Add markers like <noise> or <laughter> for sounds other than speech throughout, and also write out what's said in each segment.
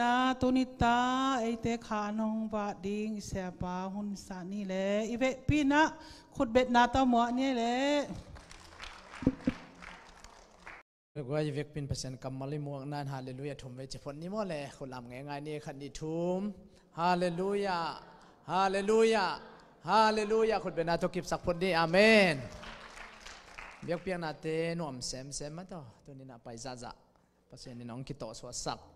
นาตุนิตาไอเตขานองบาดิงเสียปาหุนสานี่แหละอีเวปีนะขุดเบ็ดนาตาหมอนี่แหละกว่าอีเวกเป็นเปอร์เซ็นต์กรรมลิมวงนั้นฮาเลลูยาทุ่มเวจิพนนิมอเลยคนลำง่ายนี่คันดีทุ่มฮาเลลูยาฮาเลลูยาฮาเลลูยาขุดเบ็ดนาตุกิบสักพนดีอาเมนเบียกเพียงนาเตนวมเซมเซมมาต่อตัวนี้นาไปซาซาเพราเฉะนั้น้องคิดต่อสวัสดิ์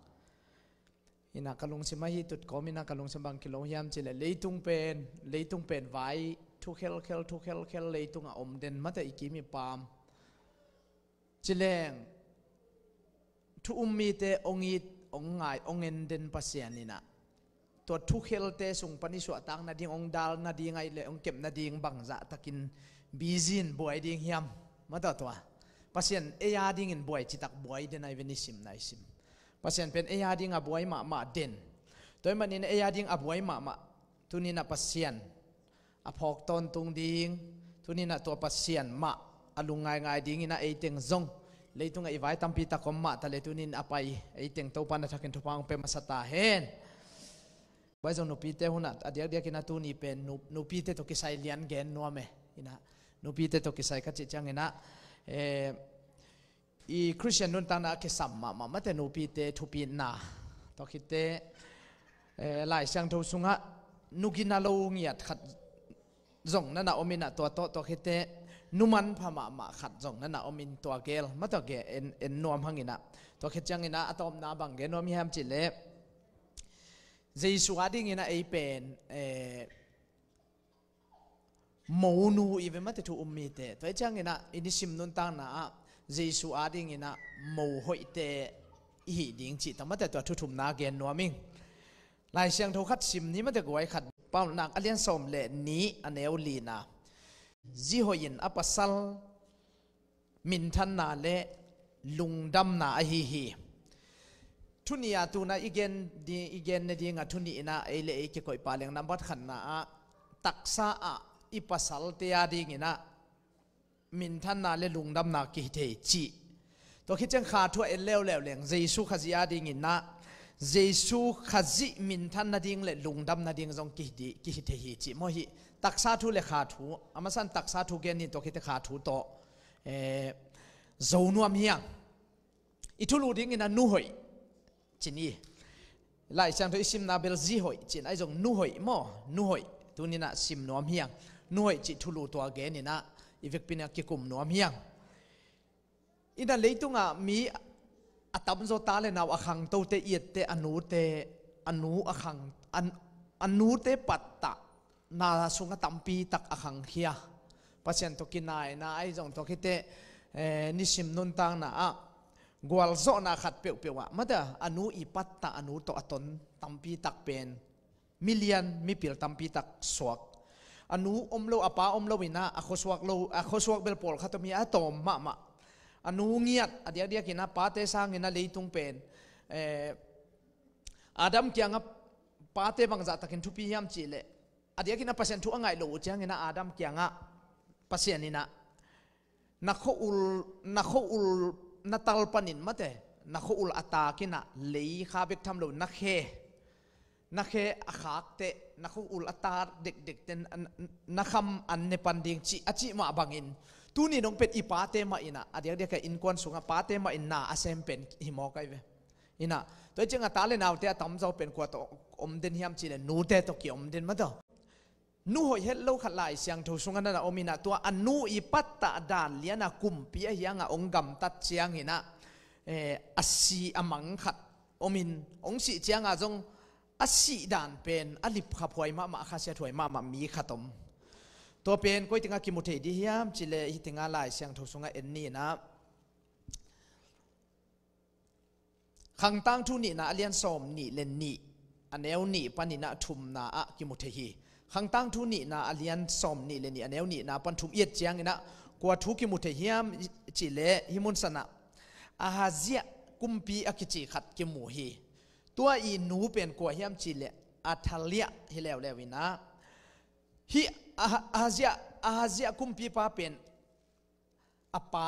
อินักลงชิมาฮิตุดก็มินักลงชิบังกิโลยามจิเลเลยตุงเป็นเลยตุงเป็นไว้ทุกเคลเคลทุกเคลเคลเลยตุงอมเดนมาแต่อีกีมีปามจิเลงทุอุมมีเตองอทองไงองเงินเดนปัสเซียนินะตัวทุกเคลเตสุงปนิสวตังนาดิงองดาลนาดิงไงเลองเก็บนาดิงบังจะตะกินบีซินบวยดิงยามมาต่อตัวปัสเซีนเอียดิงินบวยจิตักบวยเดนไอเวนิสิมไนสิม pasien pen eya ding abuai ma ma den toy manin eya ding abuai ma ma tunin na pasien aphok ton tung ding tunin na to pasien ma alungai ngai ding ina eiteng zong leitung ai vai tampi ta kom ma ta letunin apai eiteng to pan thakin thupang pe masata hen bai zong nupi te hunat adiak dia kina tu ni pen nupi te to kisai lian gen nuame ina nupi te to kisai ka chi chang ina eh อีคริสเตียนนุนตานาเคสัมมามามตโนูปีเตทุปีนาตอคิเตหลายช่างทูสุงะนุกินาโลงียดขัดจงนั่นนะอมินะตัวโตตอคิเตนุมันพมามาขัดจงนั่นนะอมินตัวเกลมาตัวเกเอ็นเอ็นนวมหังอินะตอคิจังอินะอะตอมนาบังเกนวมีแฮมจิเลยจสุอาดิงินะไอเป็นเอมูนูอีเวมาต่ถุอุมมีเตตัวจังอินะอินิสิมนุนตานาจีสุอาดิงินะมูฮุยเตะอีดิงจิตแต่มาแต่ตัวทุ่มนาเกนนัวมิงลายเสียงทุกขัดสิมนี้มาแต่กวยขัดเป้าหนักอเลียนสมเลนี้อันเอวลีนะจีหอยินอปัสซลมินทันนาเลลุงดัมนาอหิฮิทุนีอาตัวนาอีเกนดีอีเกนเนดีงาทุนีนะเอเลเอเกคอยปาเลงนับบัดขันนาตักซาอีปัสซลเตียดิงินะ min than na le lung dam na ki te chi to khi chang kha thu en leo leo leng jesu khazi a ding in na jesu khazi min than na ding le lung dam na ding jong ki di ki te hi chi mo hi taksa thu le kha thu amasan taksa thu gen ni to khi te kha thu to e zonu am hiang itulu ding in na nu hoi chini lại sang thấy sim na bel zi hoi chin ai jong nu hoi mo nu hoi tu ni na sim nom hiang nu hoi chi thulu to ge ni na อีกปีนักกุมนัวมียงอินาเลยตุงอ่ะมีอัตบุญโซตาเลนาวอาขังโตเตียเตอันูเตอันูอาขังอันอันูเตปัตตานาสุงตัมปีตักอาขังเฮียปัจเจนตุกินายนาไอจงตุกิเตนิสิมนุนตังนาอกวอลโซนาขัดเปียวเปียวะมาเถอะอนูอีปัตตาอันูโตอัตนตัมปีตักเป็นมิลเลียนมิปิลตัมปีตักสวก anu om lo apa om lo ina akhoswak lo akhoswak bel pol khatami atom ma ma anu ngiat adia dia kina pate sang ina leitung pen eh adam kianga pate bangza takin tupi yam chile adia kina pasien tu angai lo chang ina adam kianga pasien ina nakho ul nakho ul natal panin mate nakho ul ata kina lei khabek tham lo nakhe na khe a khak te na khu ul atar dek dek ten na kham an ne panding chi achi ma bangin tu ni nong pet ipa te ma ina adia dia ka in kon sunga pa te ma inna asem pen himo kai ve ina to chenga ta le naw te tam zo pen kwa to om den hiam chi le nu te to ki om den ma do nu hoi het lo khat lai siang tho sunga na omina to anu ipatta dan liana kum pi a hianga ongam tat chiang ina eh asi amang khat omin ong si chiang a jong อาศิดานเป็นอาลิบขับหวยมามาข้าเสียถวยมามามีขัตมตัวเป็นก็ถึงอากิมุเทดีฮิมจิเลหิถึงอาลายเสียงทุสุงาเอ็นนี่นะขังตั้งทุนีนะเลียนสมนี่เลนนี่อันเนวนี่ปันนี่นะทุมนะอากิมุเทฮีขังตั้งทุนีนะเลียนสมนี่เลนนี่อันเนวนี่นะปันทุมเอียดเจียงนะกว่าทุกิมุเทฮิมจิเลหิมุนสนะอาฮาเซียกุมปีอากิจิขัดกิมูฮีตัวอีหนูเป็นกัวเฮียมจิเลอัทเลียฮิเลวเลวินะฮิอาาเซียอาเซียคุมพีปาเป็นอปา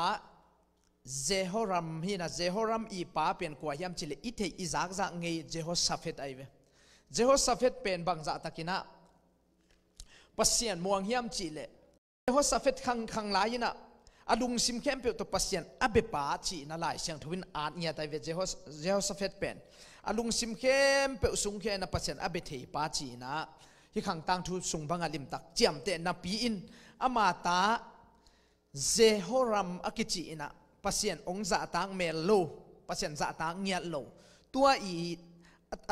เจโฮรัมฮินะเจโฮรัมอีปาเป็นกัวเฮียมจิเลอิเทอิจักจักไงเจโฮสัฟเฟตไอเวเจโฮสัฟเฟตเป็นบางจักตะกินะปัสเซียนมวงเฮียมจิเลเจโฮสัฟเฟตขังขังลายนะอดุงซิมเขมเปียวตัวปัสเซียนอเบปาจีน่าลายเสียงทวินอาดเนียไตเวเจโฮเจโฮสัฟเฟตเป็น alung sim khem pe sung khe na pasen abe thei pa chi na hi khang tang thu sung banga lim tak chiam te na pi in ama ta zehoram akichi ina pasien ong za tang mel lo pasien za tang ngiat lo tua i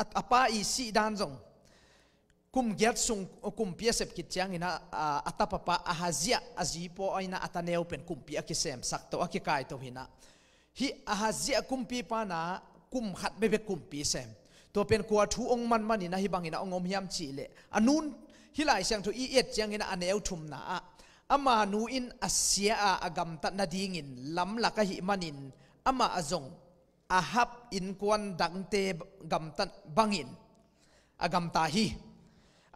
at apa i si dan jong kum giat sung kum piasep kit chang ina atapapa ahazia azipo aina ataneu pen kum pi akisem sakto akikai to hina hi ahazia kum pi pa na kum khat bebe kum pi sem to pen kwa thu ong man mani na hi bangina ongom hiam chi le anun hilai sang thu i et chang ina aneu thum na a ama nu in asia a agam ta na ding in lam la ka hi manin ama azong ahap in kwan dang te gam tan bangin agam ta hi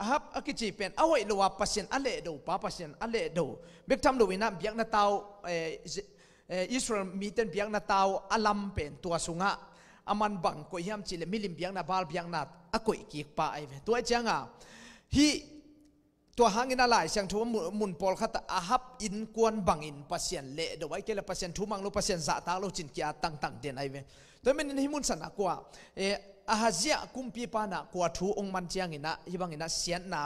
ahap akichi pen awai lo pasien ale do pa pasien ale do bek tam lo ina biak na tau eh, eh, Israel miten biak na tau alam pen tua sunga aman bang ko yam chile ิ i l i m biang na b บียงนัดอะกุยกิ k ปา a อ i ve to จ h a n ่ะฮีตัวหางินอะไรเสียงทัวมุนปอลขัดอาฮับอินกวนบังอินพัสเซียนเละเดไว้เกลพัสเซียนทุมังลูพัสเซียนสะตาลูจินกียตังตังเดนไอเวตัวเมนินฮิมุนสันกว่าเอออาฮาเซียกุมพีปานะกว่าทูองมันเจียงินะฮิบังอินะเสียนนา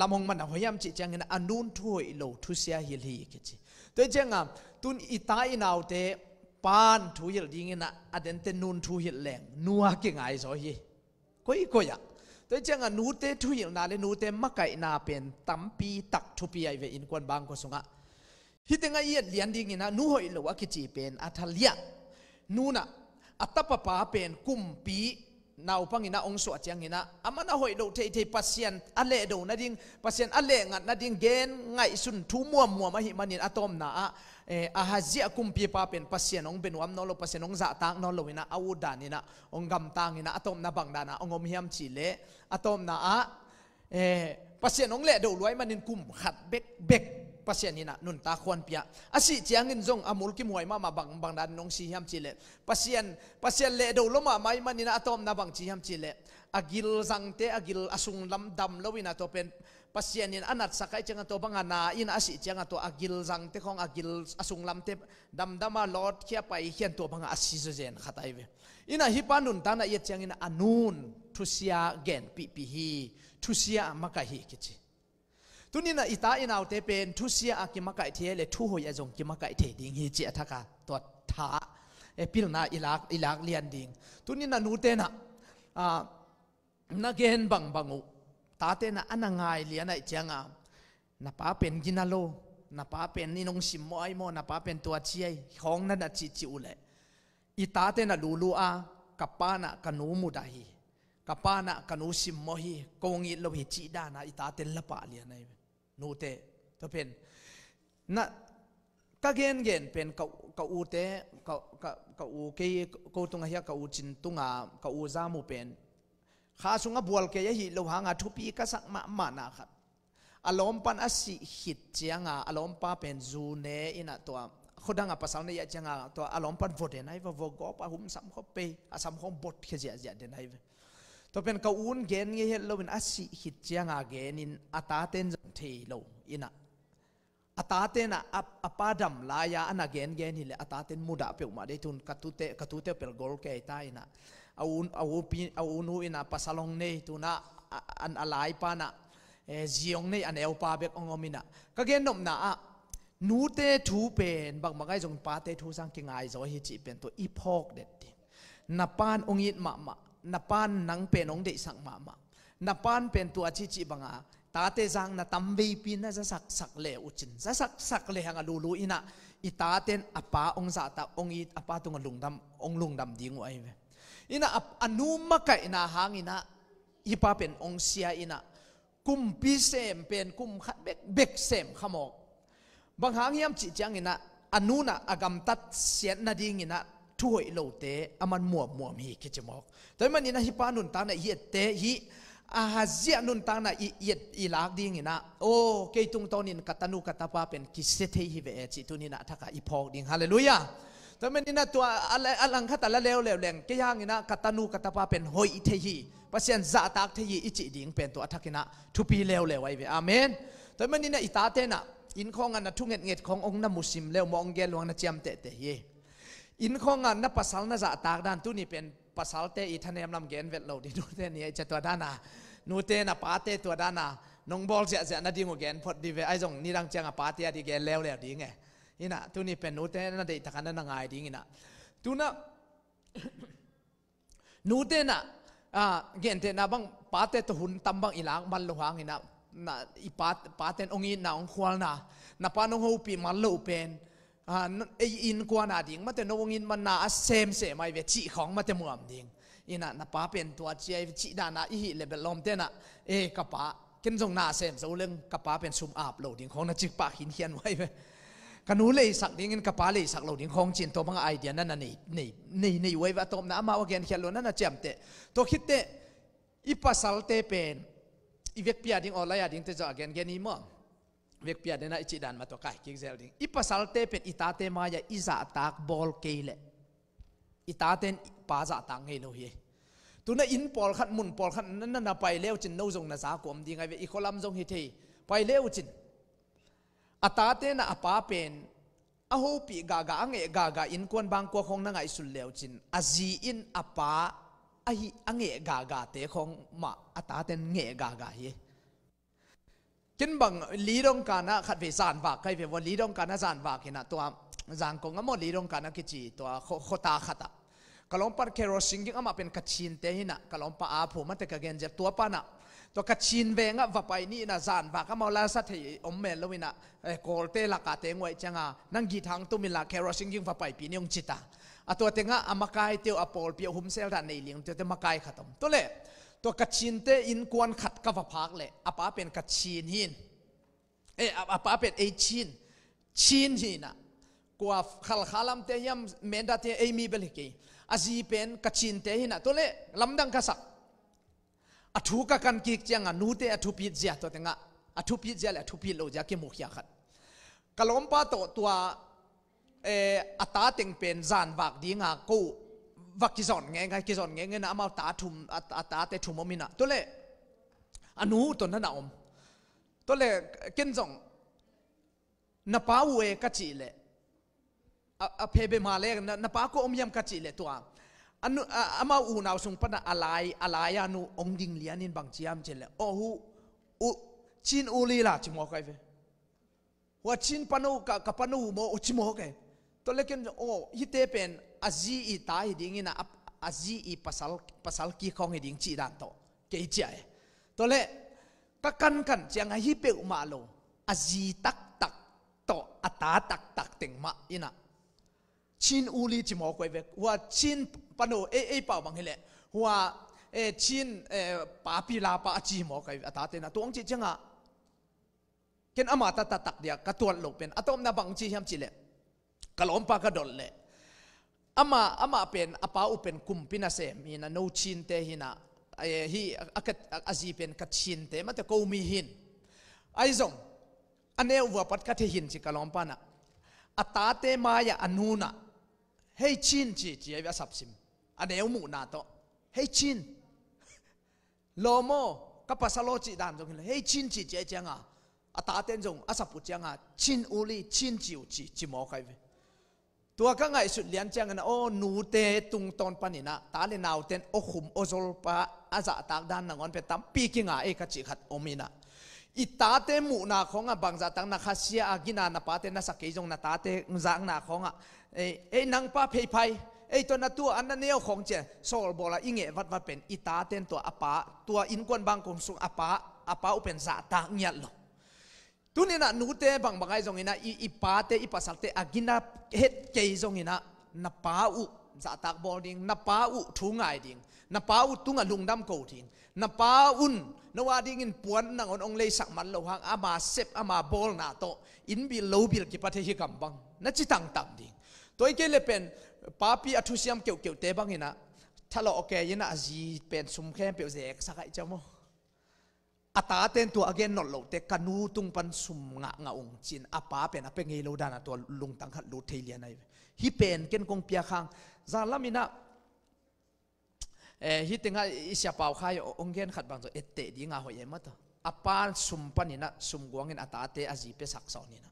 ลำหงมันหอยามจิเจียงินะอันนุนทุ่ยโลทุเสียฮิลฮีกิจิตัวเจงอ่ะตุนอิตาอินเอาเต pan thu hiệt ding in aden te nun thu hiệt leng nuwa ki ngai zo hi koi koya tôi chẳng à nu tế thu hiệt nà lên nu tế mắc cái nà bên tắm pi tắc thu pi ai về in quan bang có sung á hi tiếng ai yết liền đi nghe nụ hội lúa cái chỉ bên athalia nu na atapa pa bên cum pi nào pang ina ông suat chang ina ama na hoi do te te pasien ale do na ding pasien ale ngat na ding gen ngai sun thu mua mua ma hi manin atom na a a hazi akum pi pa pen pasien ong benu am nolo pasien ong za tak nolo ina au danina ong gam tangina atom na bang dana ong om hiam chi le atom na a pasien ong le do luai manin kum khat bek bek pasien hina nun ta khon pia asi chiangin jong amul ki muai ma ma bang bang dan nong si hiam chi le pasien pasien le do loma mai manina atom na bang chi hiam chi le agil zangte agil asung lam dam lowina to pen pasien in anat sakai changa to banga na in asi changa to agil zang te khong agil asung lam te dam dama lot khia pai hian to banga asi zen khatai ve ina hi panun tana ye chang in anun sia gen pi pi hi sia maka hi kichi tunina ita inaw te pen thusia akimaka thele thu hoi azong kimaka the ding hi chi athaka to tha e na ilak ilak lian ding tunina nu te na a na gen bang bangu ta te na liền này anai à, na pa pen ginalo na pa pen ni nong sim mo mo na pa pen tua chi ai hong na na chi chi ule i ta te na lulu a na kanu mu da hi na kanu sim mo hi kongi lo hi chi da na i ta te là pa liền này, nu te to pen na ka gen gen pen ka ka u te ka ka ka u ke ko tunga hi ka u chin tunga ka u za mu pen ข้าสุงบวลเกยหิลวางาทุปีกสักมามานาครับอารมณ์ปันอสิหิตเจียงาอารมณ์ป้าเป็นจูเนอินะตัวเขาดังอ่ะภาษาเนี่ยเจียงาตัวอารมณ์ปันวดเดนัยว่าวกอปะหุ่มสัมขบไปอาสัมขบบดเขจียเจียเดนัยตัวเป็นกอุ่นเกนเงี้ยเราเป็นอสิหิตเจียงาเกนินอัตาเตนจันทีโลอินะอัตาเตนะอัปอัปาดัมลายาอันเกนเกนฮิเลอัตาเตนมุดาเปียวมาได้ทุนกัตุเตกัตุเตเปิลโกลเกยตายนะ un au pi au nu ina pasalong nei tuna an alai pa na e, ziong nei an eu pa bek ongomina ka gen nom na a nu te thu pen bak magai jong pa te thu sang ki ngai zo hi chi pen to ipok det ti na pan ongit ma ma na pan nang pen ong de sang ma ma na pan pen tu achi chi banga ta te jang na tam vei pin na za sak sak le uchin za sak sak le hanga lu lu ina ita ten apa ong za ta ong it apa tunga lungdam ong lungdam ding ai ve Ina anuma ka inahangina ipapen ong siya ina. Kumpi pen kum khat bek bek sem khamok. Bang hangyam chi chang ina anuna agam tat sian na ding ina thuhoi lote aman muam muam hi kichimok. Toy man ina hi panun ta na te hi ahazia nun tang na iit ding ina o keitung tonin katanu katapapen pen kisete hi ve e chi tunina thaka ipok ding hallelujah แต่ไมนี่นะตัวอะไรอะไรขัดแต่ลเลวเลวแรงก็ยังนี่นะกัตานูกัตปาเป็นหอยเทียีพัศยันจาตักเทียีอิจิดิ่งเป็นตัวทักินะทุพีเลวเลวไว้เวอเมนแต่ไมนี่นะอิตาเตนะอินของอันนะทุเงตเงตขององค์นะมุสลิมเลวมองเกลวงนะเจียมเตะเตะเยอินของอันนะภาษานะจาตักด้านตุนี่เป็นภาษาเตอิทันเนมลำเกนเวทโลดิโูเตนี่จะตัวด้านะนูเตนะปาเตตัวด้านะน้องบอลเสียเสียนาดิีงเกนพอดีเวไอจงนี่ดังเจียงปาเตียดีเกนเลวเลวดีไงนี่นะทุนี้เป็นโนเตนะเดทกันนั่งไงดิ่งนะทุนะโนเตนะอ่าเกณฑ์เตนะบังปาเตตหุนตั้มบังอีหลังมังลูกหางนะนะอีปาปาเตนองีนะองควานะนะปานองหูปีมันลูเป็นอ่าเอินควานาดิ่งมาเตนองินมันนาเซมเซมไอเวจีของมาเตมัวดิ่งอีน่ะนะป้าเป็นตัวเจีไอจีดานาอีเลเบลอมเตนะเอกะป้าเกณฑ์จงนาเซมโซเลงกะป้าเป็นซุมอาบโหลดิ่งของนะจิกปาหินเฮียนไว้กันนู้เลยสักดิ้งเงินกระเป๋าเลยสักเหล่าดิ้งของจีนตัวบางไอเดียนั่นน่ะนี่นี่นี่นี่ไว้ว่าตัวนั้นมาว่าเกนเขียนลงนั่นน่ะเจียมเตะตัวคิดเตะอีปัสสัลเตเป็นอีเวกพิยาดิ้งออนไลน์ดิ้งเตะจะเกี่นเกนนี่มั้งเวกพิยาดิ้งน่ะจีดันมาตัวไก่กิ๊กเซลดิ้งอีปัสสัลเตเป็นอีตาเตมายาอี่าตากบอลเกลอีตาเตนปา่าตังเฮโนเฮตัวนั้นอินปอลขันมุนปอลขันนั่นน่ะไปเลี้ยวจินโนจงน่ะสากลมดีไงเวอีโคลัมจงเฮเทไปเลี้ยวจิน atate na apa pen a ho pi gaga ga ange ga in kon bang ko khong na ngai sul lew chin azi in apa a hi ange ga ga te khong ma atate nge ga ga hi kin bang li dong kana khat ve san wa kai ve wa li dong kana san wa kina to zang kong amo li dong kana ki chi to khota khata kalom par kerosing ging ama pen kachin te hina kalom pa a phu ma te ka gen je to pa na ตัวกัชินเวงว่าไปนี่นะจานบากมาลาสัตย์อมเมลวินะเอโกลเตลักาเตงไว้จังอ่ะนั่งกีทังตุมิลาเคโรซิงยิ้งว่าไปปีนิยงจิตาอตัวเตงอ่ะอมาไกเตียวอปอลพปียวหุมเซลดานในลิยงเตียวเตมาไกขัดตมตัวเล่ตัวกัชินเตอินกวนขัดกับว่าพักเละอป้าเป็นกชินหินเอออป้าเป็นไอชินชินหินอ่ะกว่าขลขลัมเตยมเมนดาเตยอมีเบลิกีอาซีเป็นกัชินเตหินอ่ะตัวเล่ลำดังกษัตริย์ a thu ka kan ki chang a nu te a thu pi zia to tenga a thu pi zia la thu pi lo ja ke mu khia khat kalom pa to tua e eh, ata teng pen zan wak di nga ko vaki zon nge ngai ki zon nge nge na ma ta thum ata te thum omina to le anu to na na om to le ken zong na pa u e ka chi le a phebe ma le na pa ko om yam ka chi le tua anu ama u nau sung pana alai alai anu ong ding lian in bang chiam chen le o hu u chin u li la chi mo kai ve wa chin panu ka ka panu mo u chi mo ke to lekin o hi te pen azi i ta hi ding ina azi i pasal pasal ki khong hi ding chi dan to ke chi ai e. to le ka kan kan chiang hi pe u ma lo azi tak tak to ata tak tak teng ma ina ชินอูลีจิมอกวยเวกว่าชินปนโเอเอเป่าบางเฮเลว่าเอชินเอปาปีลาปาจิมอคไว้ตาเตนะตัวองจิจังอะเกณฑ์อมาตตะตักเดียกระตัวลบเป็นอตอมนาบังจีแฮมจิเลกะลอมปากระดลเลอามาอามาเป็นอปาอุเป็นกุมพินาเซมีนะโนชินเตหินะไอฮีอักัอาจีเป็นกัดชินเตมันจะกมีหิน ไอซงอันเนยวัวปัดกัดหินจิกะลอมปานะอัตตาเตมายะอนูนะ hei chin chi chi ya sap sim ane à, eu mu na to hei chin lomo ka pasalo chi dan jong hei chin chi che chang a à. ata à, ten jong asapu chang a chin uli chin chiu chi chi mo kai ve tua ka ngai su lian chang na o nu te tung ton na, ta le nau ten o khum o zol pa aza tak dan na ngon pe tam pi ki nga e ka dạ chi khat omina i ta te mu na khong Bang bangza tang na khasia gina na pa te na sakai jong na ta te ngzang na khong khonga เอ้เอ้นังป้าเพยไพไอ้ตัวนันตัวอันนั้นเนี่ยของเจ้าซลบอกละอิงเงวัดวัดเป็นอิตาเต้นตัวอปาตัวอินกวนบางคมสุงอปาอปาอุเป็นสาตาเงียลตุนี่นะนูเตบางบางไอ้ตรงนี้นะอีปีปาเตอีปัสสัตเตอากินะเฮ็ดเกยตรงนี้นะนับป้าอุสาตากบอดิงนับป้าอุทุงไงดิงนับป้าอุตุงอลุงดำโกดิงนับป้าอุนนว่าดิงินปวนนางอนองเลยสักมันโลหังอามาเซบอามาบอลนาโตอินบิลโลบิลกิปัตเฮฮิกัมบังนั่นจิตังตังดิง tôi cái lệ pen papi athu siam kiểu kiểu tế băng hina thalo ok yena gì pen sum khem biểu dễ sakai chamo ata à tên tu again not à lâu te kanu tung pan sum nga nga ung chin apa à ape ngei lo dana to lung tang khat lo thei này hi pen ken công pia khang za lamina eh hi tenga isya pau khai ongen khat bang zo ette di nga hoi ema to apan sum panina sum guangin ata te aji pe sak sau ni na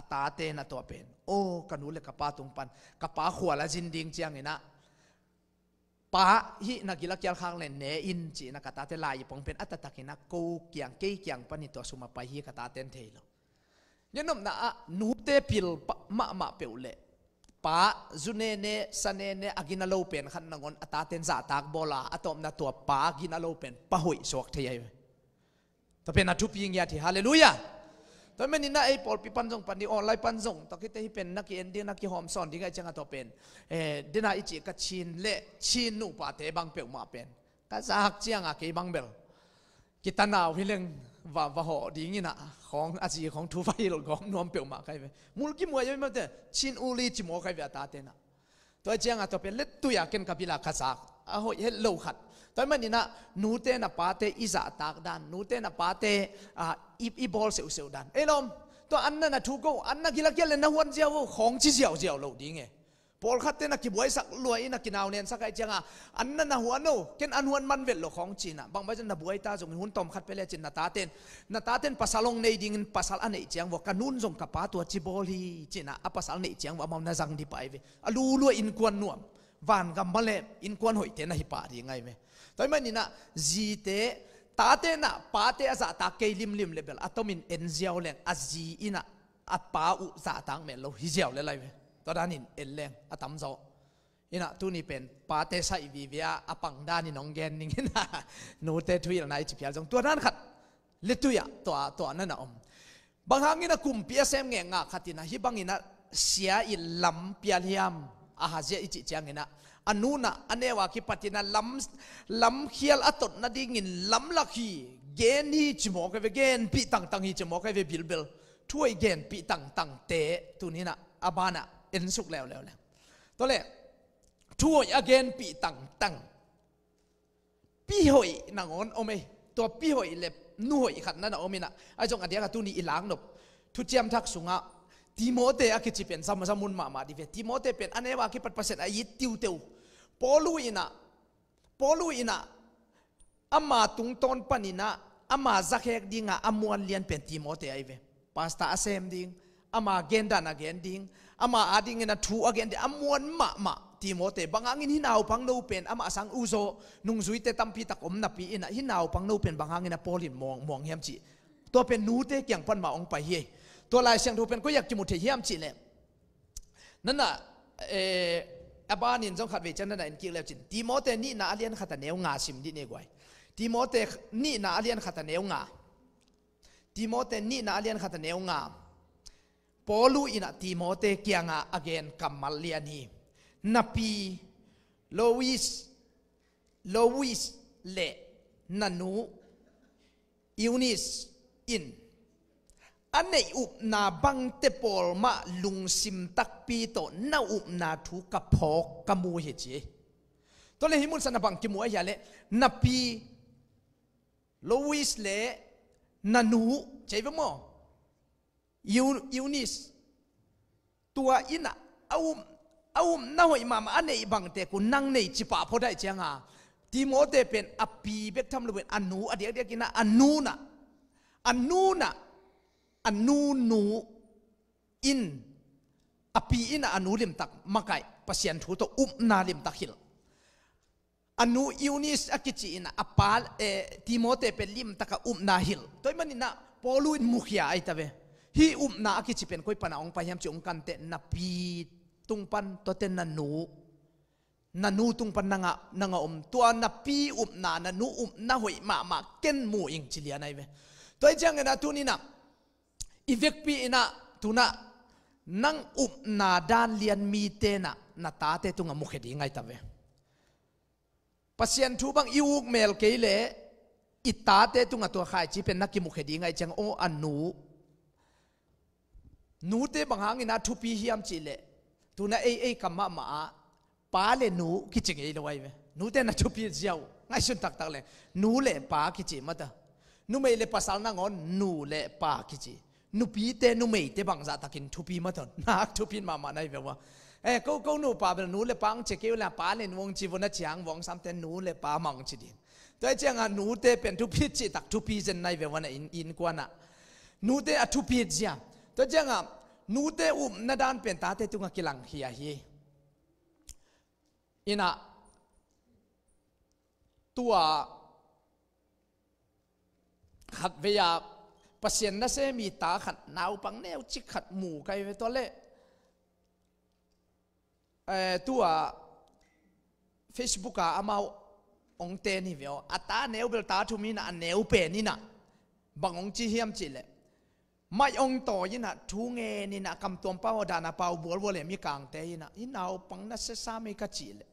อาตาเตนตัวเป็นโอ้กันูเลกปาตุงปันกปาขวาละจินดิงเจียงเนะป้าฮินักกิลักยาข้างเลนเนอินจีนักตาเตลายปองเป็นอัตตะกินักกูเกียงเกี้ยเกียงปันนี่ตัวสุมาไปฮิกตาเตนเทลยันนมนะนูเตปิลมะมะเปวเลป้าจุเนเนสเนเนอากินาโลเป็นขันนงอนอัตาเตนซาตากบอลาอัตอมนะตัวป้ากินาโลเป็นปะหุยสวกเทยแต่เป็นนัทุพิงยาที่ฮาเลลูยาตอนไมนี่น่าไอ้ปอลพีปันจงปันนี่ออนไลน์ปันจงตอนที่ที่เป็นนักเอ็นดีนักกีหอมสอนที่ไงจังก็ตัวเป็นเอ่อเดนอาอิจิกัชินเล่ชินนูปาเทบังเปียวมาเป็นก็สักเจียงอะกีบังเบลกิตานาวิเลงว่าว่าหอดีงี้นะของอาจีของทูไฟหลงของนวมเปียวมาใครไหมมูลกิมวยยังไม่มาเจอชินอูรีจิโมใครเป็นตาเตนะตัวเจียงอะตัวเป็นเล็ดตุยาเกนกับพิลาคาสักอะหอยเฮ็ดโลขัดตัวมนนี่นะนูเตนปาเตอิจาตากดันนูเตนปาเตอีอีบอลเซอเซอดันเอ้ลมตัวอันนั้นนะทุกอันนั้นกิลกิเลนนะวันเจียวของชิเจียวเจียวเราดีไงบอลขัดเตนักกีบวยสักรวยนะกกินเอาเนียนสักไอเจียงอ่ะอันนั้นนะหัวโน่เกณฑอันหวนมันเวลของจีนะบางบ้านนะบวยตาจงหุ่นตอมขัดไปเลยจีนนาตาเตนนาตาเตนภาษาลงในดิ่งภาษาอันไหนเจียงว่ากันนุ่นจงกับปาตัวจีบอลีจีน่ะภาษาไหนเจียงว่ามันน่จังดีไปเวอลูรวยอินกวนน่วม van gam balem in kwan hoi te na hi pa ri ngai me toy mani na ji te ta te na pa te za ta ke lim lim level atomin en ziaw len a ji ina a pa u za tang me lo hi ziaw le lai me to dan in en leng atam zo ina tu ni pen pa te sa i vi via apang dan ni nong gen ning na <laughs> no te thuil nai chi phial jong tu dan khat le tu ya to to na na om bang hangina kum psm nge nga khatina hi bangina sia i lam pial hiam อาฮาเจียอิจิจังเงินอนุนะอเนวากิปตินะลำลำเขียลอตตนาดิ่งินลำลักฮีเกนฮีจมอกเวเกนปีตังตังฮีจมอกเวบิลเบลช่วยเกนปีตังตังเตตุนี้นะอาบานะ เอ็นสุกแล้วแล้วแล้วตัวเล่ช่วยอเกนปีตังตังปีหอยนางอนโอเมตัวปีหอยเล็บนู่หอยขัดนั่นโอเมนะไอจงอันเดียกตุนีอีหลังนบทุเจียมทักสุง่ะ Timote aki chi pen sama sama mun mama di ve Timote pen ane wa ki pat pasen ai tiu teu polu ina polu ina ama tung ton panina ama zakhek dinga amuan lian pen Timote ai ve pasta asem ding ama genda na gending ama ading na thu again amuan ma ma Timote bangangin hinaw pang no pen ama asang uzo nung zuite tampi takom na pi ina hinaw pang no pen bangangin na polin mong mong hiam chi to pen nu te kyang pan ma ong pa hi ตัวลายเสียงทูเป็นก็อยากจมุเทียมจีเลยนั่นน่ะเอออาบานินจงขัดเวจันนั่นน่ะอินกิเลวจินตีโมเตนี่นาเลียนขัดเนวงาสิมดิเนกวยตีโมเตนี่นาเลียนขัดเนวงาตีโมเตนี่นาเลียนขัดเนวงาปอลูอินาตีโมเตเกียงาอเกนกัมมัลเลียนีนับปีโลวิสโลวิสเลนันูยูนิสอินอันในอุปนาบังเตปอลมาลุงซิมตักปีโตน่าอุปนาถูกกระพอกกมูเหจีตนนี้หิมุนสนบังกิมัวยาเลนับปีโลวิสเลนันูใช่ไหมอยูยูนิสตัวอินะเอาเอาน่าหอยมามอันในบังเตกุนั่งในจิปาพอได้เจ้ยงาทีโมเตเป็นอปีเบกทำเลยเป็นอันูอเดียกเดียกินะอันูนะอันูนะอนุนูอินอภีอินอนุลิมตักมาไก่ภาษนทูตอุปนาริมตักฮิลอนุยูนิสอกิจินอปาลเอติโมเตเปลิมตักอุปนาฮิลตัวมันนี่นะปอลุนมุขยาไอตัวเวฮีอุปนาอกิจเป็นคุยปนองพยายามจงกันเตนปีตุงปันตัวเตนนูนันูตุงปันนังะนังะอมตัวนับปีอุปนานันูอุปนาหอยมามาเก็นมูอิงจิลียนไอเวตัวเจ้าเงินตัวนี้นะอีเวกปีนะตุนะนังอุบนาดานเลียนมีเตนะนาตาเตตุงมุขดีไงตงเวเัศยนทูบังอิวกเมลเกเลอิตาเตตุงตัวขายจีเป็นนักกิมุขดีไงจังโออันนูนูเตบังหางินะทุปีฮฮอัมจีเลตุนะเอเอกัมมามาป้าเลนูกิจิงเอลไว้เวนูเตนะทุปีเจียวไงสุนตักตักเลยนูเลป้ากิจมาตานูไม่เลปัสสาวะงอนนูเลป้ากิจนุปีเตนุไม่เตบังจัตักินทุปีมาตอนนักทุปีมามาในเวว่าเอ้กูกูนูป่าเป็นนูเลปังเช็คเวลาปาเลนวงจีวนาจียงวงสามเต่นูเลป่ามังจีดินตัวเจ้างนูเตเป็นทุปีจิตักทุปีเจนในววบว่าในอินอินกว่านะนูเตอทุปีจียตัวเจ้างนูเตอุมนาดานเป็นตาเตตุงกิลังเฮียเฮียอินะตัวขัดเวีย pasien na se mi ta khat nau pang neu chik khat mu kai ve to le eh tua facebook a amau ong te ni veo ata neu bel ta thu mi na neu pe ni na bang ong chi hiam chi le mai ong to yin na thu nge ni na kam tom pa da na pau bol bol mi kang te yin na in nau pang na se sa mi ka chi le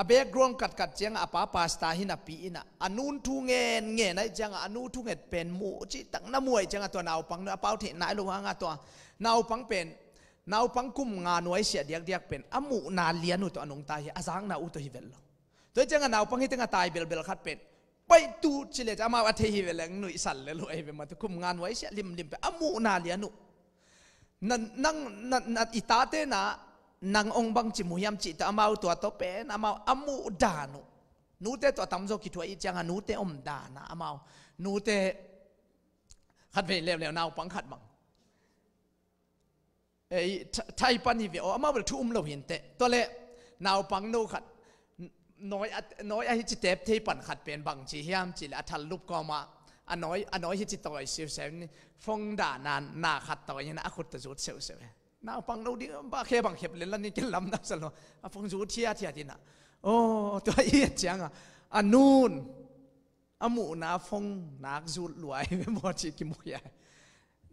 a background kat kat chang a pa pasta hin a pi in a anun thu nge nge na chang a anu thu nge pen mu chi tang na muai chang a to nau pang na pau the nai lo hanga to nau pang pen nau pang kum nga noi sia diak diak pen amu na lianu to anung ta hi azang na u to hi vel lo to chang a nau pang hi tang a tai bel bel khat pen pai tu chi le ama a the hi vel ang nui sal le lo ai be ma to kum nga noi sia lim lim pe amu na lianu nan nang nat itate na นางองบังจิมุยามจิตอามาตัวโตเป็นอามาอมูดานุนูเตตัวตำโจกิทัวอีจังนูเตอมดานะอามานูเตขัดเวเลวเลวนาวปังขัดบัง เอ้ไทยปันนีเวออามาวทุ่มเราเห็นเตตัวเละนาวปังนูขัด น้อยน้อยไอจิเตปที่ปันขัดเป็นบังจิฮิามจิอัทันลุกกอมาอันน้อยอันน้อยี่จิตตอยเยวเซวนี่ฟงด่านานนาขัดต่อยนะอคุตจุดเซวเซวนาปังเราดิบ้าแค่บังเห็บเล่นนี่กินลำนักสลอฟงจูเทียเทียดินะโอ้ตัวเอียดจังอ่ะอันนูนอามูนาฟงนักจูรวยไม่หมดจิกิมุย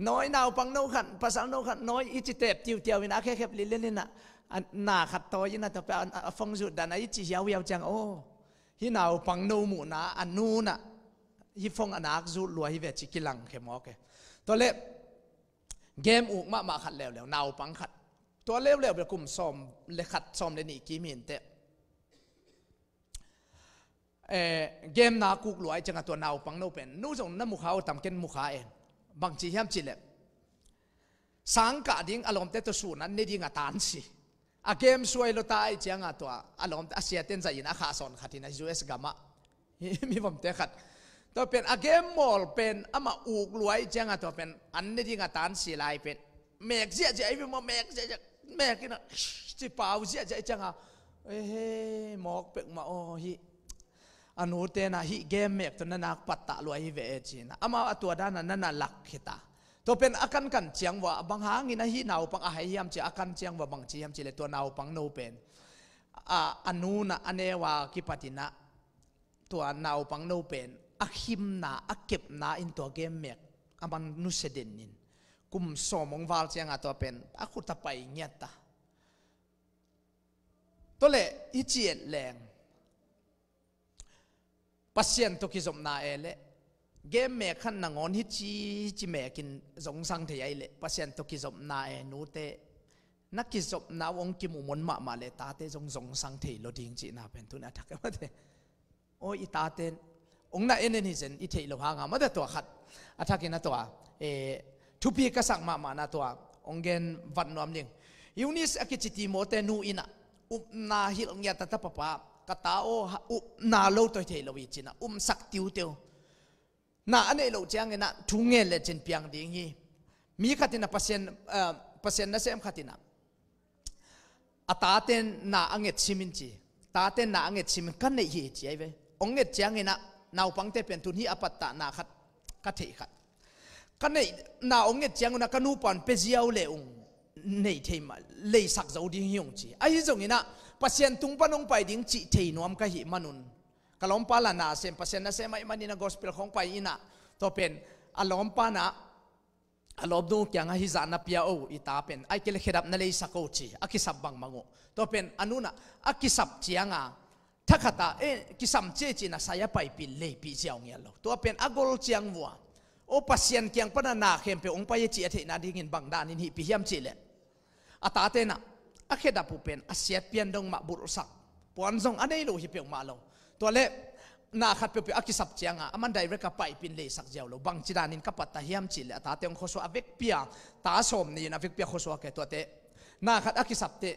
น้อยนาวปังโนขันภาษาโนขันน้อยอิจิเตปติวเตียวนะแค่แค่เล่นนี่นะอันนาขัดตัวยินะแต่ไปฟงจูดันไอจิยาวยาวจังโอ้ฮินาวปังโนมูนาอันนูนอ่ะฮิฟงอนักจูรวยฮิเวจิกิลังเข้มอกตัวเล็บเกมอุกมามาขัดแล้วแล้วนาวปังขัด ตัวเล็วเไป็นกลุ่มซอมเลขัดซอมเลนี่กิมินเตะเอเกมนากุกลวยจังตัวนาวปังนู่เป็นนู่จงน้ำมุขาตามเกณฑ์มุขาเองบางทีแฮมจีเล็สังกะดิ้งอารมณ์เตตัวสูนั้นนี่ดิ้งอตานสิอาเกมสวยลตายจังตัวอารมณ์อาเซียเตนใจนะข้าสอนขัดท่นายูเอสกามะมีผมเตะขัดตัวเป็นอาเกมมอลเป็นอามาอุกลวยเจ้าตัวเป็นอันนี้ที่งาตานสีลายเป็นเมกเสียใจวิมเมกเสียใจเมกนะสิป่าวเสียใจเจ้าเฮ้หมอกเป็กมาโอ้ฮิอันนู้เตนะฮิเกมเมกตัวนั้นนักปัตตะลวยฮิเวจินะอามาตัวด้านนั้นน่ะหลักขิตาตัวเป็นอาการกันเจียงว่าบางหางินะฮิหนาวปังอาหายยามเจียอาการเจียงว่าบางเจียมเจีเลยตัวหนาวปังโนเป็นอ่าอันนู้นะอันเนวากิปตินะตัวหนาวปังโนเป็น him na akip na in to game mek aman nu sedin in kum so mong wal chiang ato pen aku khu ta pai nyat ta to le i chien leng pasien to ki zom na ele game me khan na ngon hi chi chi me kin zong sang the ai le pasien to ki zom na e nu te na ki zom na wong ki mu mon ma ma le ta te zong zong sang thei lo ding chi na pen tu na thak ma te o i ta te องน่าเอ็นนี่เซนอิเทลหังามาแต่ตัวขัดอัฐกินตัวเอทุพีกษักมามานาตัวองเกนวันนวมนิงยูนิสอคิจิติโมเตนูอินะอุปนาฮิลองยาตตะปะปะกตาโออุปนาโลตัวเทลวิจินะอุมสักติวเตียวนาอันเอโลเจียงเงนะทุงเงเลจินเปียงดิงฮีมีขัดินะเปอร์เซ็นต์เปอร์เซ็นต์นั่นเองขัดินะอาตาเตนนาอังเงตซิมินจีตาเตนนาอังเงตซิมินกันเนี่ยฮีจีไอเวองเงตเจียงเงนะนาวปังเตเป็นทุนที่อปัตตานาคัดกัตเทคัดกันในนาองเงจียงนักนูปันเปเจียวเลองในเทมาเลยสักเจ้าดิ้งยงจีไอ้รงนี้นะปัศยันตุงปนองไปดิ้งจีเทนวมกะหิมันุนกะลอมปาลานาเซมปัศยันนะเซมไอ้มันนี่นะกอสเปลของไปอินะตัวเป็นอารมณ์ปานะอารมณ์ดูแกงฮิจานพิยาโออิตาเป็นไอ้เกลเขดับนั่นเลยสักโอจีอักิสับบังมังโอตัวเป็นอนุนะอักิสับจียงอ่ะ thakata e kisam che chi na saya pai pin le pi chiao ngia lo to pen agol chiang wa o pasien kyang pana na khem pe ong pa ye chi athe na ding in bang dan in hi pi hiam chi le ata te na a kheda pu pen a siat pian dong ma bur sak puan zong anei lo hi pe ma lo to le na khat pe pe akisap chiang a aman direct ka pai pin le sak jaw lo bang chi dan in ka pat ta hiam chi le ata te ong khoso avek pia ta som ni na vek pia khoso ke to te na khat akisap te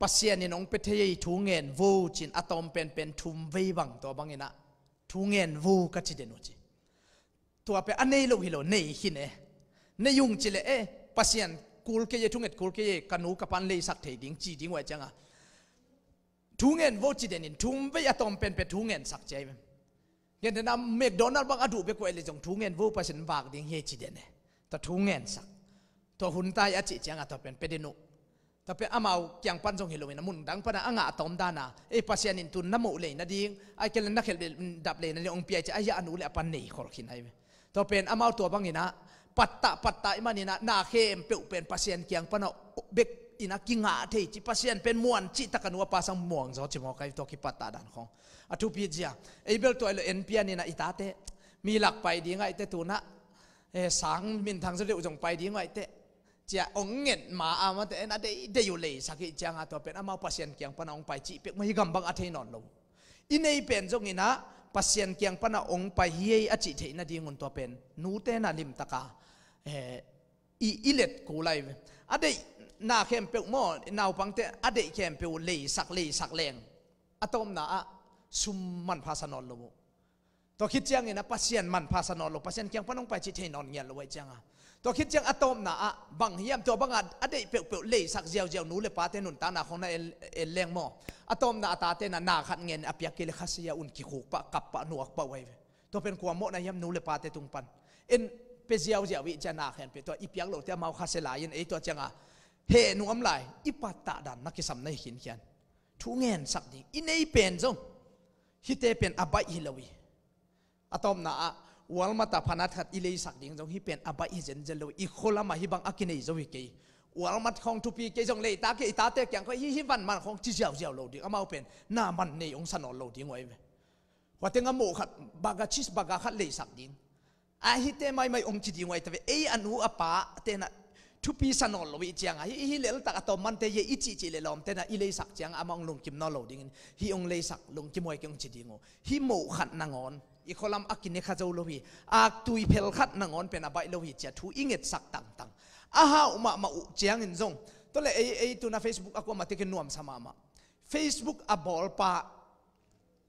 ปัเียนี่น้องเปเทยทุงเงินวูจินอะตอมเป็นเป็นทุมวิบังตัวบางอินะทุงเงินวูกัจจเดนุจิตัวเปอันเนลุฮิโลเนหินเอเนยุ่งจิเลเอปัเียนกูลเกยทุงเงินกูลเกยกันูกับปันเลยสักเทดิงจีดิงไว้จังอ่ะทุงเงินวูจิเดนินทุมวิอะตอมเป็นเป็นทุงเงินสักใจมั้ยเงินเดนัมเมกโดนัลบังอดูเปกวยเลยจงทุ่งเงินวูปัศยานวากดิ้งเฮจิเดนเอแต่ทุ่งเงินสักตัวหุ่นตายอจิจังอะตัวเป็นเป็นเดนุเป็นอามาเกียงปั้นทรงฮิลวินมุ่งดังปนนะอ่างอตอมดานะเอ้ปัสยานินตุนนโมเลยนะดิ้งไอ้เกลนนักเขลดับเลยนั่นเององพิจัยอันุเลปันนี่ขอรขินให้ทปเป็นอามาตัวบังอินะปัตตาปัตตาอิมันนี่นะนาเข้มเปียวเป็นปัสยานเกียงปนนะเบกอินักิงาเทจิปัสยานเป็นมวนจิตะกันว่าภาษาหมวงจอจิมอกัยตกิปัตตาดันของอัตุพิจยาเอเบลตัวเอลเอ็นพิจัยนะอิตาเตมีหลักไปดิ้ีไอ้เตตุนะเอสังมินทางเสด็จจงไปดีไงเตจะองเงินมาอามาแต่นาเดีอยวเลยสักจังอาตัวเป็นอามาพัศยันเกียงปนองไปจีเป็กไม่กำบังอัฐนนลงอินอเป็นจงอินะพัศยันเกียงปนองไปเฮยอจิเทนาดีงุนตัวเป็นนูเตนาลิมตะกาเออีอีเล็ดกูไลอะเดนาเข้มเปียวมอนนาวปังเตอะเดเข้มเปียวเลยสักเลยสักแรงอะตอมนาอะซุมมันพาสนอนลงตัวคิดจังอินะพัศยันมันพาสนอนลงพัศยันเกียงปนองไปจิเทนอนเงียเลยไวจังอ่ะตัวคิดจังอะตอมนะอะบางเฮียมตัวบางอะเดเปียวเปียวเลยสักเจียวเจียวนู้เลยปาเตนุนตานาของนายเอลเลงมอะตอมนะตาเตนะนาขัดเงินอภิยกิเลขัสยาอุนีิขูกปะกับปะหนวกปะไว้ตัวเป็นความโมนายยมนู้เลยปาเตตุงปันเอ็นเปเจียวเจียววิจนาเขียนเปตัวอีพปียงโลเตมาขัสลายินไอตัวจังอะเฮนุ่ัมไลอีปัตตาดันนักกิสัมในหินเขียนทุเงินสักดีอินไอเป็นซงฮิเตเป็นอบายฮิลวีอะตอมนะอะวัลมาตาพนัดขัดอิเลสักดิ่งจงฮิเป็นอับายเจนเจลูอีโคลามาฮิบังอักินเอจวิกีวัลมาดของทุพีเกจงเลยตาเกยตาเตกยังก็ฮิฮิวันมันของจิเจียวเจียวโลดิ่งอามาเป็นน้ามันในองศนอโลดิ่งไว้ว่าแต่งโมขัดบากาชิสบากาขัดเลสักดิ่งอาฮิเตไม่ไม่องจิดิ่งไว้แต่เออันหูอปาเตนะทุพีสนอลวิจังฮอฮิเลลตักตอมันเตยอิจิจิเลลอมเตนะอิเลสักจังอามองลงกิมนอลดิ่งฮิองเลสักลงกิมวยกองจิดิ่งฮิโมขัดนางอนอีกคนลำอักินเนค้าเจ้าลูิพอักตุยเพลขัดนางอนเป็นอับไปลูิพี่จะทุ่งเง็ดสักตังตังอาฮาอุมามาอุเจียงเงินซงตัวเลยไอไอตัวน่าเฟซบุ๊กอักว่ามาติกนัวมสมามะเฟซบุ๊กอับบอลปะ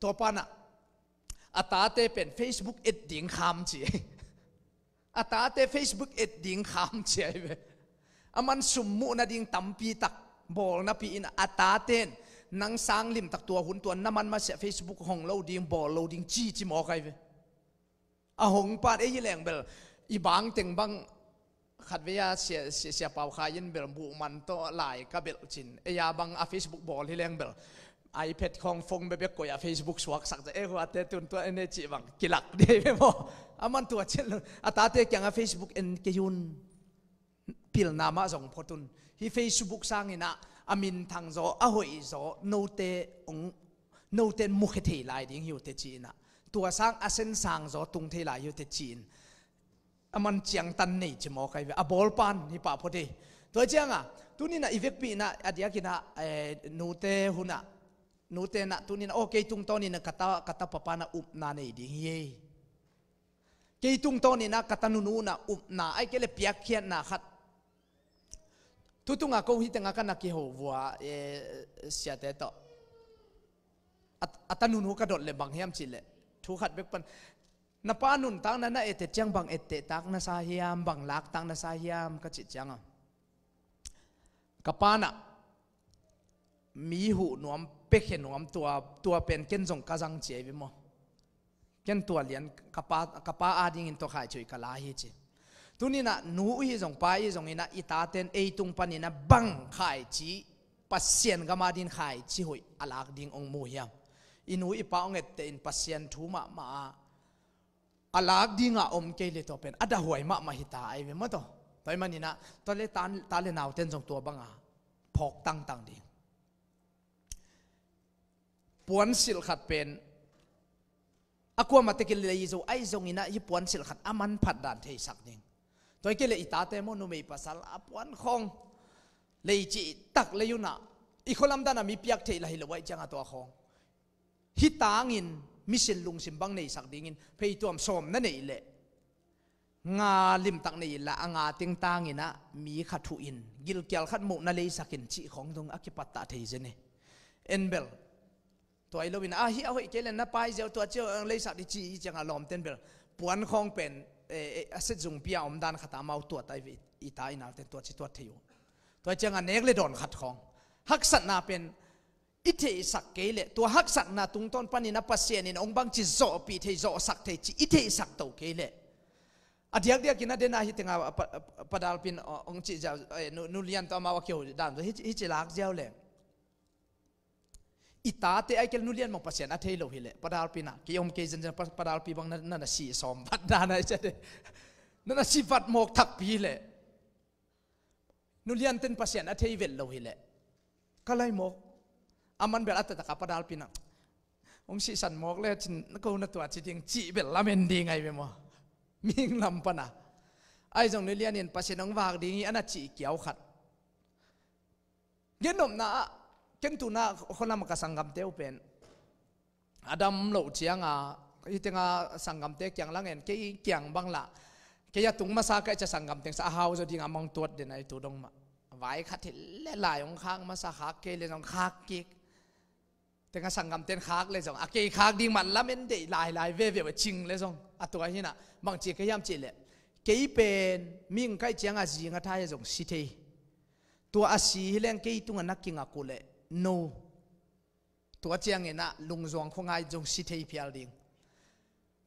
ตัวปานะอัตาเตเป็นเฟซบุ๊กเอ็ดดิ้งขาจีฉยอัตาเตเฟซบุ๊กเอ็ดดิ้งขามเฉยเว้ยอามันสมมุนัดิ่งตัมปีตักบอลนับปีอินอัตาเตนนังสางลิมตักตัวหุ่นตัวน้ำมันมาเสียเฟซบุ๊กห้องเราดิ่งบ่อเราดิ่งจี้จิมอใครไปอาหงปาดเอ้ยแหลงเบลอีบางเต็งบังขัดเวียเสียเสียเป่าขายินเบลบุมันโตหลายกับเบลจินเอียบังอาเฟซบุ๊กบ่อที่แหลงเบลไอแพดของฟงเบบกอยาเฟซบุ๊กสวักสักจะเอหัว่าเตตุนตัวเอเนจิบังกิลักเดียไมั้ออามันตัวเช่นอาตาเตยังอาเฟซบุ๊กเอ็นเกยุนพิลนามาส่งพอตุนที่เฟซบุ๊กสร้างนี่นะ amin thang zo a à hoi zo no te ong no te mu khe thei lai ding hiu te chi na à. tua sang a à sen sang zo tung thei lai hiu te chin aman chiang tan nei chi mo kai a bol pan ni pa phodi to chiang a tuni na ivek pi na adia kina no te huna no te na tuni na okay tung to ni na kata kata papa na up na nei ding ye ke tung to ni na kata nu nu na up na ai ke le piak khian na khat ทุตุงอาโกฮิตังกันนักเกียววัวเอสียเตต่ออัตนุนหัวกระโดดเลยบางเฮียมจิเลทุกขัดเบกปันนปานุนตั้งนั้นเอเตจังบางเอเตตักนัสาฮียามบางลักตั้งนัสาฮียามก็จิตจังอ่ะกปานะมีหูนวมเป็กเห็นนวมตัวตัวเป็นเก่งสงกะจังเจีบิมอเก่งตัวเลียนกปากปาอาดิ่งตัวขายช่วยกะลาฮีจิ tunina nu hi zong pa hi zong ina itaten e tung panina bang khai chi pasien gama din khai chi hoi alak ding ong mu hiam inu ipa ong et te in pasien thu ma ma alak dinga om ke le to pen ada huai ma ma hita ai ve ma to toy manina to le tan ta le naw ten zong to banga phok tang tang ding puan sil khat pen akwa matekil le yizo ai zong ina hi puan sil khat aman phat dan thei sak ding ตัวกลเลอิตาเตมนุไมปัสลาปวันคงเลยจีตักเลยอยู่นะอีคนลำดานะมีพิีักเทลาฮิลวไว้จังตัวคงฮิตางินมิเชลุงสิมบังในสักดิ่งินเพยตัวมสมนั่นเองเลยงาลิมตักนี่ละงาติงตางินะมีขัดทุอินกิลเกลขัดมุนเลยสักินจีของตรงอคิปัตตาเทเจเนเอ็นเบลตัวไอ้ลวินอาฮิเอาไว้เกลนนะไปเจ้าตัวเจ้าเลยสักดิจีจังอารมณ์เต็นเบลปวนคงเป็นอาศัยจงเปียอมดานขตาเมาตัวตายไปอิตาอินาเต็นตัวจิตตัวเทียวตัวเจ้าเนกเลดอนขัดของ หักสัตนาเป็นอิทธิศักเกเลตัวหักสัตนาตุงตอนปานินาปเสียนินองบังจิโจปีเทโจสักเทจิอิทธิศักโตเกลอาเดียกเดียกินาเดนาฮิตงาปะดาลปินองจิจาวนุเลียนตัวมาวเกียวดานฮิจิลักเจ้าเล่อิตาเตไอเกลนูเลียนมองพัอรเซ็นอัตเทโลฮิเลปาร์ลปีน่ะกิยมเกจันจันปาร์ลปีบังนันนันสีสอมบัดดานาเจเดนั่นสีบัดหมอกทักพีเลนูเลียนเต็นพัอรเซ็นอัตเทเวลโลฮิเลก็เลยหมอกอามันเบลอัตตะกับปาร์ลปีน่ะผมสีสันหมอกเลยจินนักเอาหน้าตัวจีดิงจีเบลลามินดีไงเบมัวมิงลำปะนะไอจตงนูเลียนเน็นพัปอเซ็นตน้องวากดี้งอันนั้นจีเกี่ยวขัดเงินหนุ่มนะ keng tu na khona maka gam teu pen adam lo chianga itenga sanggam te kyang langen ke kyang bangla ke ya tung masa ka cha sanggam teng sa hau zo dinga mong tuat de nai tu dong ma vai kha thil le la yong khang masa kha ke le nong kha ki tenga sanggam ten khak le jong ake khak đi mà lam en de lai lai ve ve ching à jong atua hina mang chi ke yam chi le ke pen ming kai chianga zinga thai jong si te tua asi hilen ke tunga nakinga kule น o ตัวเจียงเงินะลุงจวงคงไงจงสิเทียพิลดิง